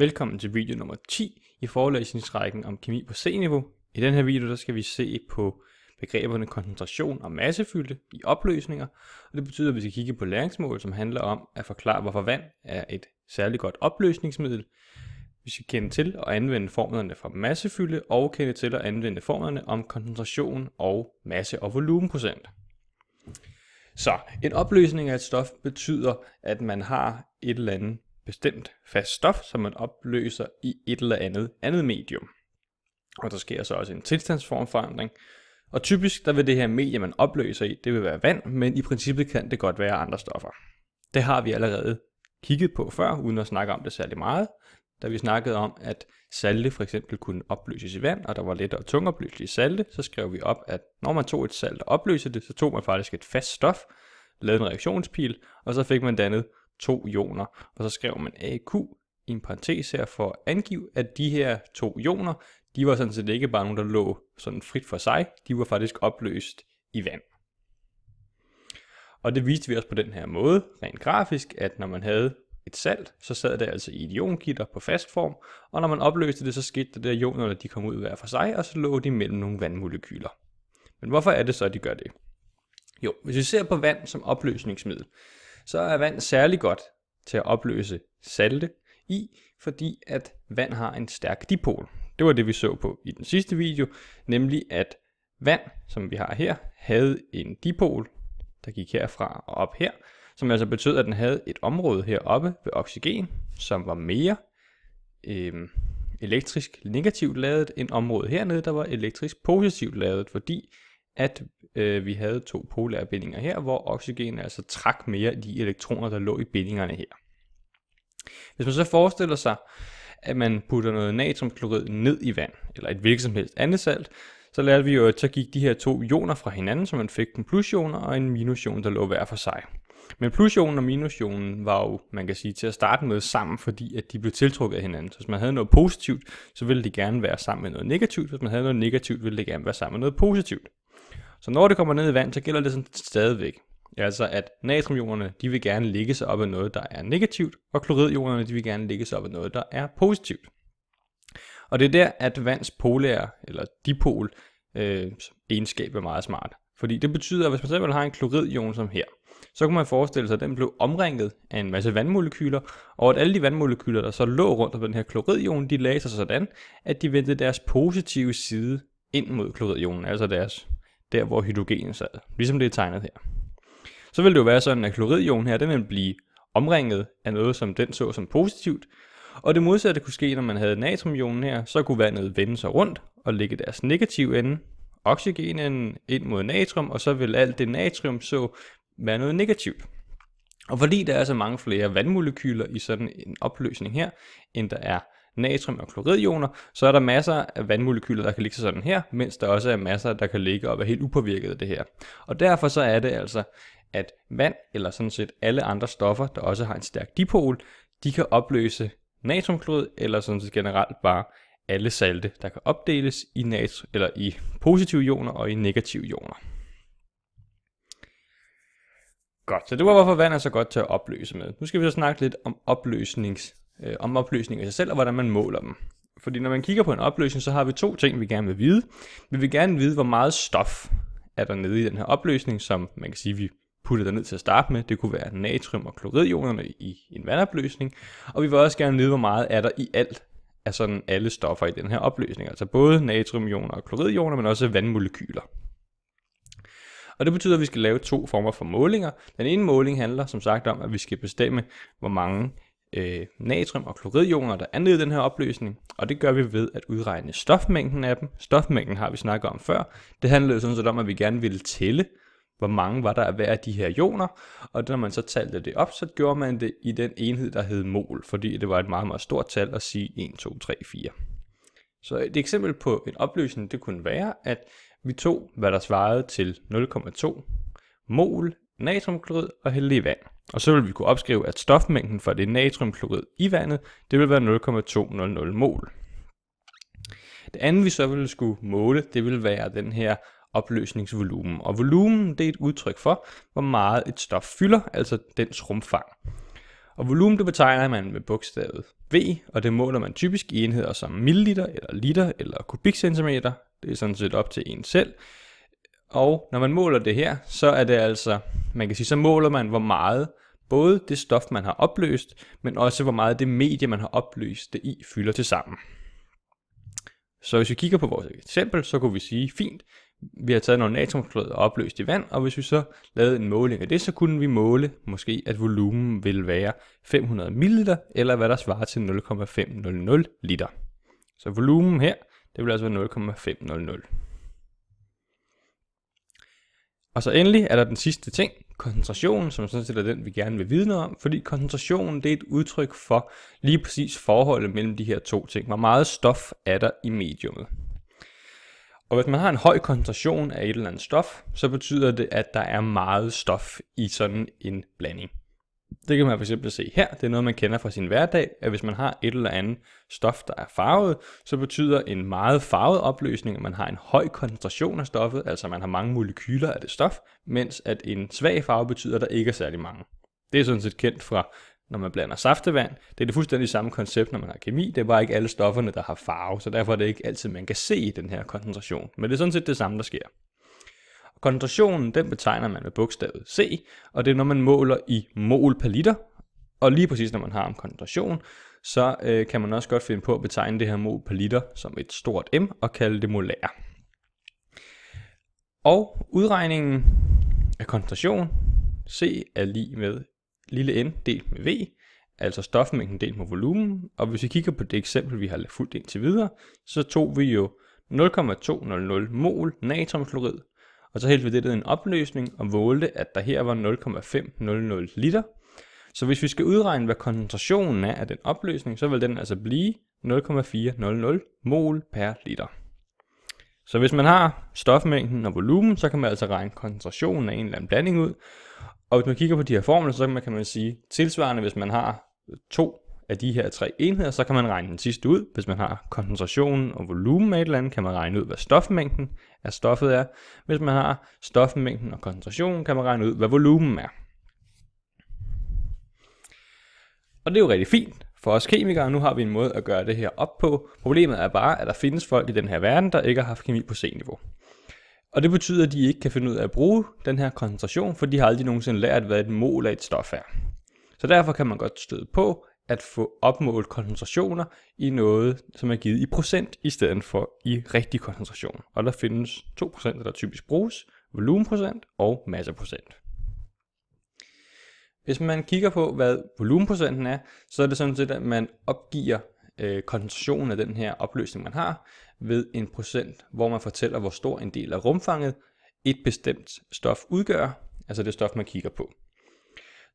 Velkommen til video nummer 10 i forelæsningsrækken om kemi på C-niveau. I den her video der skal vi se på begreberne koncentration og massefylde i opløsninger. Og det betyder, at vi skal kigge på læringsmål, som handler om at forklare, hvorfor vand er et særligt godt opløsningsmiddel. Vi skal kende til og anvende formlerne for massefylde og kende til at anvende formlerne om koncentration og masse- og volumenprocent. Så en opløsning af et stof betyder, at man har et eller andet bestemt fast stof, som man opløser i et eller andet andet medium. Og der sker så også en tilstandsformforandring. Og typisk der vil det her medie, man opløser i, det vil være vand, men i princippet kan det godt være andre stoffer. Det har vi allerede kigget på før, uden at snakke om det særlig meget, da vi snakkede om, at salte for eksempel kunne opløses i vand, og der var let og i salte, så skrev vi op, at når man tog et salt og opløste det, så tog man faktisk et fast stof, lavede en reaktionspil, og så fik man dannet to ioner. Og så skrev man AQ i en parentes her for at angive, at de her to ioner, de var sådan set ikke bare nogen, der lå sådan frit for sig, de var faktisk opløst i vand. Og det viste vi også på den her måde, rent grafisk, at når man havde et salt, så sad det altså i et iongitter på fast form, og når man opløste det, så skete det, at ionerne de kom ud hver for sig, og så lå de mellem nogle vandmolekyler. Men hvorfor er det så, at de gør det? Jo, hvis vi ser på vand som opløsningsmiddel, så er vand særlig godt til at opløse salte i, fordi at vand har en stærk dipol. Det var det, vi så på i den sidste video, nemlig at vand, som vi har her, havde en dipol, der gik herfra og op her, som altså betød, at den havde et område heroppe ved oxygen, som var mere øh, elektrisk negativt ladet end området hernede, der var elektrisk positivt ladet, fordi at øh, vi havde to polære bindinger her, hvor oxygen altså trak mere de elektroner, der lå i bindingerne her. Hvis man så forestiller sig, at man putter noget natriumklorid ned i vand, eller et hvilket som helst andet salt, så lærte vi jo, at så gik de her to ioner fra hinanden, så man fik en plusioner og en minusion, der lå hver for sig. Men plusionen og minusionen var jo, man kan sige, til at starte med sammen, fordi at de blev tiltrukket af hinanden. Så hvis man havde noget positivt, så ville det gerne være sammen med noget negativt. Hvis man havde noget negativt, ville det gerne være sammen med noget positivt. Så når det kommer ned i vand, så gælder det sådan stadigvæk. Altså at natriumionerne, de vil gerne ligge sig op af noget, der er negativt, og kloridionerne, de vil gerne ligge sig op af noget, der er positivt. Og det er der, at vands polære, eller dipol, øh, egenskab er meget smart. Fordi det betyder, at hvis man simpelthen har en kloridion som her, så kan man forestille sig, at den blev omringet af en masse vandmolekyler, og at alle de vandmolekyler, der så lå rundt om den her kloridion, de lagde sig sådan, at de vendte deres positive side ind mod kloridionen, altså deres der hvor hydrogen sad, ligesom det er tegnet her. Så vil det jo være sådan, at kloridionen her, den vil blive omringet af noget, som den så som positivt, og det modsatte kunne ske, når man havde natriumionen her, så kunne vandet vende sig rundt og lægge deres negative ende, oxygenen ind mod natrium, og så vil alt det natrium så være noget negativt. Og fordi der er så mange flere vandmolekyler i sådan en opløsning her, end der er natrium- og kloridioner, så er der masser af vandmolekyler, der kan ligge sådan her, mens der også er masser, der kan ligge og være helt upåvirket af det her. Og derfor så er det altså, at vand, eller sådan set alle andre stoffer, der også har en stærk dipol, de kan opløse natriumklorid, eller sådan set generelt bare alle salte, der kan opdeles i, natri- eller i positive ioner og i negative ioner. Godt, så det var hvorfor vand er så godt til at opløse med. Nu skal vi så snakke lidt om opløsnings øh, om opløsninger i sig selv, og hvordan man måler dem. Fordi når man kigger på en opløsning, så har vi to ting, vi gerne vil vide. Vi vil gerne vide, hvor meget stof er der nede i den her opløsning, som man kan sige, vi puttede ned til at starte med. Det kunne være natrium og kloridionerne i en vandopløsning. Og vi vil også gerne vide, hvor meget er der i alt af sådan alle stoffer i den her opløsning. Altså både natriumioner og kloridioner, men også vandmolekyler. Og det betyder, at vi skal lave to former for målinger. Den ene måling handler som sagt om, at vi skal bestemme, hvor mange øh, natrium- og kloridioner, der anleder den her opløsning, og det gør vi ved at udregne stofmængden af dem. Stofmængden har vi snakket om før. Det handlede jo sådan set om, at vi gerne ville tælle, hvor mange var der af hver af de her ioner, og når man så talte det op, så gjorde man det i den enhed, der hed mol, fordi det var et meget, meget stort tal at sige 1, 2, 3, 4. Så et eksempel på en opløsning, det kunne være, at vi tog, hvad der svarede til 0,2 mol natriumklorid og hælde i vand. Og så vil vi kunne opskrive, at stofmængden for det natriumklorid i vandet, det vil være 0,200 mol. Det andet, vi så ville skulle måle, det vil være den her opløsningsvolumen. Og volumen, det er et udtryk for, hvor meget et stof fylder, altså dens rumfang. Og volumen, det betegner man med bogstavet V, og det måler man typisk i enheder som milliliter, eller liter, eller kubikcentimeter. Det er sådan set op til en selv. Og når man måler det her, så er det altså, man kan sige, så måler man, hvor meget både det stof, man har opløst, men også hvor meget det medie, man har opløst det i, fylder til sammen. Så hvis vi kigger på vores eksempel, så kunne vi sige, fint, vi har taget nogle natriumklorid og opløst i vand, og hvis vi så lavede en måling af det, så kunne vi måle måske, at volumen ville være 500 ml, eller hvad der svarer til 0,500 liter. Så volumen her, det vil altså være 0,500. Og så endelig er der den sidste ting, koncentrationen, som sådan set er den, vi gerne vil vidne om, fordi koncentrationen det er et udtryk for lige præcis forholdet mellem de her to ting. Hvor meget stof er der i mediumet? Og hvis man har en høj koncentration af et eller andet stof, så betyder det, at der er meget stof i sådan en blanding. Det kan man for eksempel se her. Det er noget, man kender fra sin hverdag, at hvis man har et eller andet stof, der er farvet, så betyder en meget farvet opløsning, at man har en høj koncentration af stoffet, altså man har mange molekyler af det stof, mens at en svag farve betyder, at der ikke er særlig mange. Det er sådan set kendt fra, når man blander saftevand. Det er det fuldstændig samme koncept, når man har kemi. Det er bare ikke alle stofferne, der har farve, så derfor er det ikke altid, man kan se den her koncentration. Men det er sådan set det samme, der sker. Koncentrationen den betegner man med bogstavet C, og det er når man måler i mol per liter. Og lige præcis når man har en koncentration, så øh, kan man også godt finde på at betegne det her mol per liter som et stort M og kalde det molær. Og udregningen af koncentration, C er lige med lille n delt med V, altså stofmængden delt med volumen. Og hvis vi kigger på det eksempel, vi har fuldt indtil videre, så tog vi jo 0,200 mol natriumklorid og så hældte vi det ned i en opløsning og målte, at der her var 0,500 liter. Så hvis vi skal udregne, hvad koncentrationen er af den opløsning, så vil den altså blive 0,400 mol per liter. Så hvis man har stofmængden og volumen, så kan man altså regne koncentrationen af en eller anden blanding ud. Og hvis man kigger på de her formler, så kan man, kan sige tilsvarende, hvis man har to af de her tre enheder, så kan man regne den sidste ud. Hvis man har koncentrationen og volumen af et eller andet, kan man regne ud, hvad stofmængden af stoffet er. Hvis man har stofmængden og koncentrationen, kan man regne ud, hvad volumen er. Og det er jo rigtig fint for os kemikere. Nu har vi en måde at gøre det her op på. Problemet er bare, at der findes folk i den her verden, der ikke har haft kemi på C-niveau. Og det betyder, at de ikke kan finde ud af at bruge den her koncentration, for de har aldrig nogensinde lært, hvad et mol af et stof er. Så derfor kan man godt støde på, at få opmålt koncentrationer i noget, som er givet i procent, i stedet for i rigtig koncentration. Og der findes to procenter, der typisk bruges, volumenprocent og masseprocent. Hvis man kigger på, hvad volumenprocenten er, så er det sådan set, at man opgiver øh, koncentrationen af den her opløsning, man har, ved en procent, hvor man fortæller, hvor stor en del af rumfanget et bestemt stof udgør, altså det stof, man kigger på.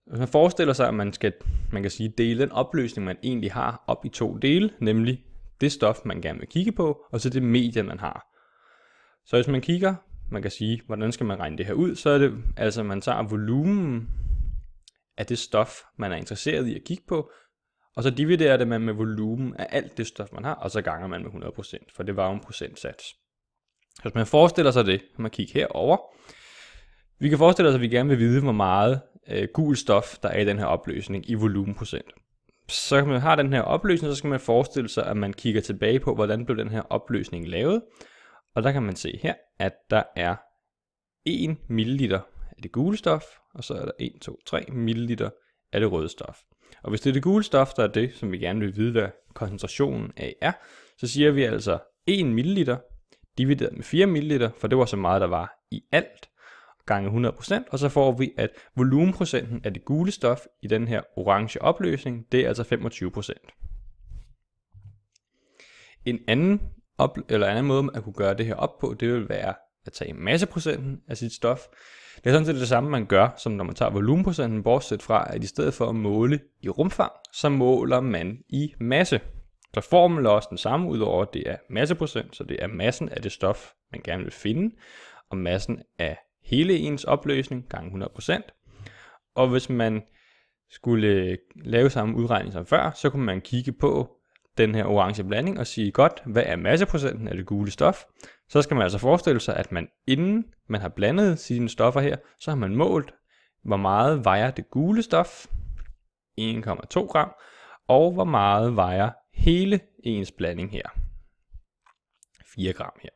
Hvis man forestiller sig, at man, skal, man kan sige, dele den opløsning, man egentlig har, op i to dele, nemlig det stof, man gerne vil kigge på, og så det medie, man har. Så hvis man kigger, man kan sige, hvordan skal man regne det her ud, så er det, altså man tager volumen af det stof, man er interesseret i at kigge på, og så dividerer det man med volumen af alt det stof, man har, og så ganger man med 100%, for det var jo en procentsats. Så hvis man forestiller sig det, kan man kigge herover. Vi kan forestille os, at vi gerne vil vide, hvor meget øh, gul stof, der er i den her opløsning i volumenprocent. Så når man har den her opløsning, så skal man forestille sig, at man kigger tilbage på, hvordan blev den her opløsning lavet. Og der kan man se her, at der er 1 ml af det gule stof, og så er der 1, 2, 3 ml af det røde stof. Og hvis det er det gule stof, der er det, som vi gerne vil vide, hvad koncentrationen af er, så siger vi altså 1 ml divideret med 4 ml, for det var så meget, der var i alt, gange 100%, og så får vi, at volumenprocenten af det gule stof i den her orange opløsning, det er altså 25%. En anden, op, eller anden måde man kunne gøre det her op på, det vil være at tage masseprocenten af sit stof. Det er sådan set det samme, man gør, som når man tager volumenprocenten, bortset fra, at i stedet for at måle i rumfang, så måler man i masse. Så formelen er også den samme, udover at det er masseprocent, så det er massen af det stof, man gerne vil finde, og massen af hele ens opløsning gang 100%. Og hvis man skulle øh, lave samme udregning som før, så kunne man kigge på den her orange blanding og sige, godt, hvad er masseprocenten af det gule stof? Så skal man altså forestille sig, at man inden man har blandet sine stoffer her, så har man målt, hvor meget vejer det gule stof, 1,2 gram, og hvor meget vejer hele ens blanding her, 4 gram her.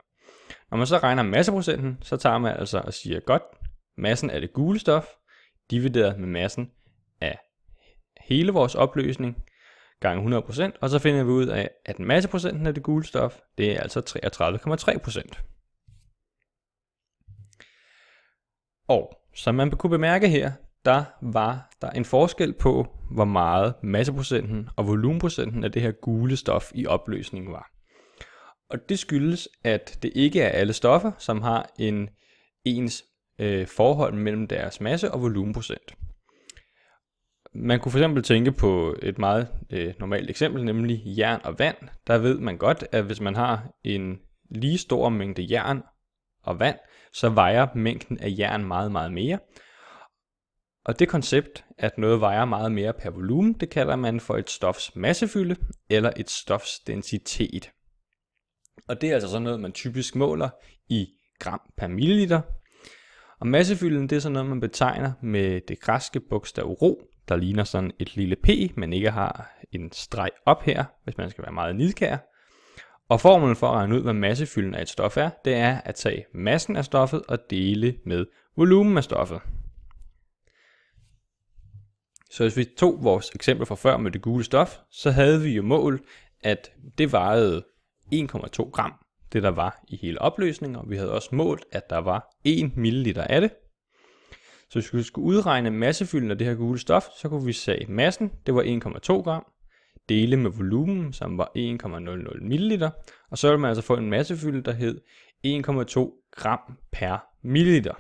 Når man så regner masseprocenten, så tager man altså og siger, godt, massen af det gule stof, divideret med massen af hele vores opløsning, gange 100%, og så finder vi ud af, at masseprocenten af det gule stof, det er altså 33,3%. Og som man kunne bemærke her, der var der en forskel på, hvor meget masseprocenten og volumenprocenten af det her gule stof i opløsningen var. Og det skyldes, at det ikke er alle stoffer, som har en ens øh, forhold mellem deres masse og volumenprocent. Man kunne for eksempel tænke på et meget øh, normalt eksempel, nemlig jern og vand. Der ved man godt, at hvis man har en lige stor mængde jern og vand, så vejer mængden af jern meget, meget mere. Og det koncept, at noget vejer meget mere per volumen, det kalder man for et stofs massefylde eller et stofs densitet. Og det er altså sådan noget, man typisk måler i gram per milliliter. Og massefylden, det er sådan noget, man betegner med det græske bogstav rho, der ligner sådan et lille p, men ikke har en streg op her, hvis man skal være meget nidkær. Og formlen for at regne ud, hvad massefylden af et stof er, det er at tage massen af stoffet og dele med volumen af stoffet. Så hvis vi tog vores eksempel fra før med det gule stof, så havde vi jo målt, at det vejede 1,2 gram, det der var i hele opløsningen, og vi havde også målt, at der var 1 ml af det. Så hvis vi skulle udregne massefylden af det her gule stof, så kunne vi sige massen, det var 1,2 gram, dele med volumen, som var 1,00 ml, og så ville man altså få en massefylde, der hed 1,2 gram per milliliter.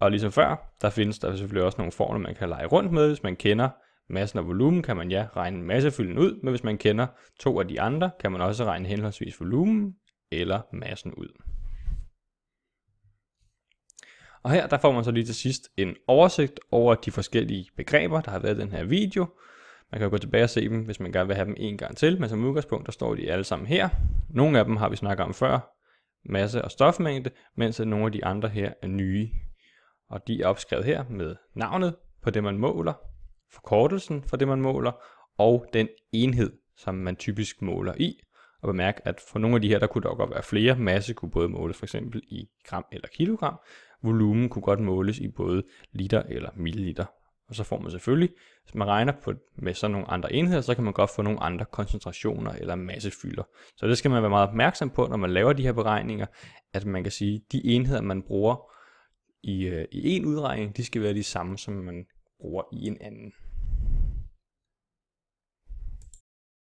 Og ligesom før, der findes der selvfølgelig også nogle formler, man kan lege rundt med, hvis man kender massen og volumen, kan man ja regne massefylden ud, men hvis man kender to af de andre, kan man også regne henholdsvis volumen eller massen ud. Og her der får man så lige til sidst en oversigt over de forskellige begreber, der har været i den her video. Man kan gå tilbage og se dem, hvis man gerne vil have dem en gang til, men som udgangspunkt, der står de alle sammen her. Nogle af dem har vi snakket om før, masse og stofmængde, mens nogle af de andre her er nye. Og de er opskrevet her med navnet på det, man måler, forkortelsen for det, man måler, og den enhed, som man typisk måler i. Og bemærk, at for nogle af de her, der kunne der godt være flere. Masse kunne både måles for eksempel i gram eller kilogram. Volumen kunne godt måles i både liter eller milliliter. Og så får man selvfølgelig, hvis man regner på, med sådan nogle andre enheder, så kan man godt få nogle andre koncentrationer eller massefylder. Så det skal man være meget opmærksom på, når man laver de her beregninger, at man kan sige, at de enheder, man bruger i, øh, i en udregning, de skal være de samme, som man bruger i en anden.